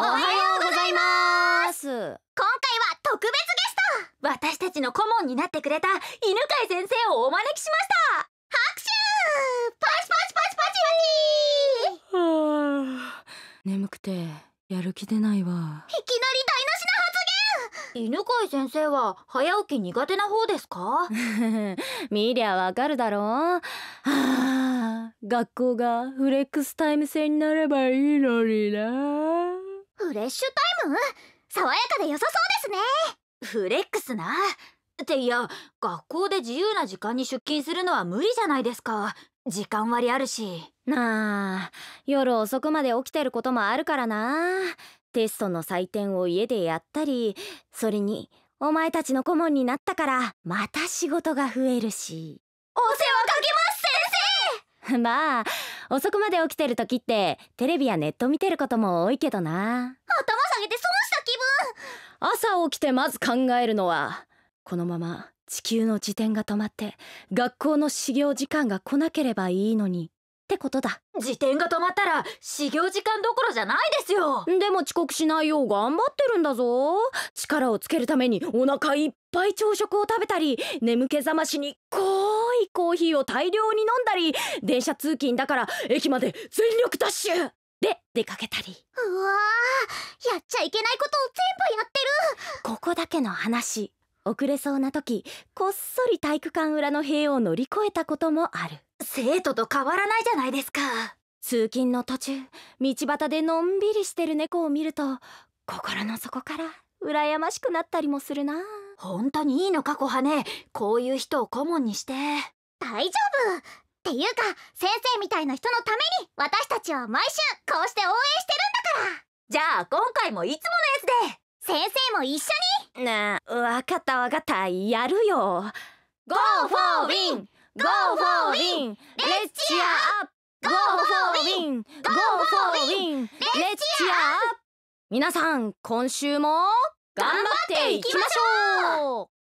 おはようございます今回は特別ゲスト私たちの顧問になってくれた犬飼先生をお招きしました拍手パチパチパチパチパチ眠くてやる気出ないわいきなり台無しな発言犬飼先生は早起き苦手な方ですか 見りゃわかるだろは学校がフレックスタイム制になればいいのになフレッシュタイム爽やかで良さそうですねフレックスなっていや学校で自由な時間に出勤するのは無理じゃないですか時間割あるしなあ夜遅くまで起きてることもあるからなテストの採点を家でやったりそれにお前たちの顧問になったからまた仕事が増えるしお世話かけ まあ遅くまで起きてる時ってテレビやネット見てることも多いけどな頭下げて損した気分朝起きてまず考えるのはこのまま地球の自転が止まって学校の始業時間が来なければいいのにってことだ自転が止まったら始業時間どころじゃないですよでも遅刻しないよう頑張ってるんだぞ力をつけるためにお腹いっぱい朝食を食べたり眠気覚ましにこうコーヒーを大量に飲んだり電車通勤だから駅まで全力ダッシュで出かけたりうわやっちゃいけないことを全部やってるここだけの話遅れそうな時こっそり体育館裏の塀を乗り越えたこともある生徒と変わらないじゃないですか通勤の途中道端でのんびりしてる猫を見ると心の底から羨ましくなったりもするな本当にいいのか小羽こういう人を顧問にして大丈夫っていうか先生みたいな人のために私たちは毎週こうして応援してるんだからじゃあ今回もいつものやつで先生も一緒にねえわかったわかったやるよ Go for win! Go for win! Let's cheer up! Go for win! Go for win! Let's cheer up! 皆さん今週も頑張っていきましょう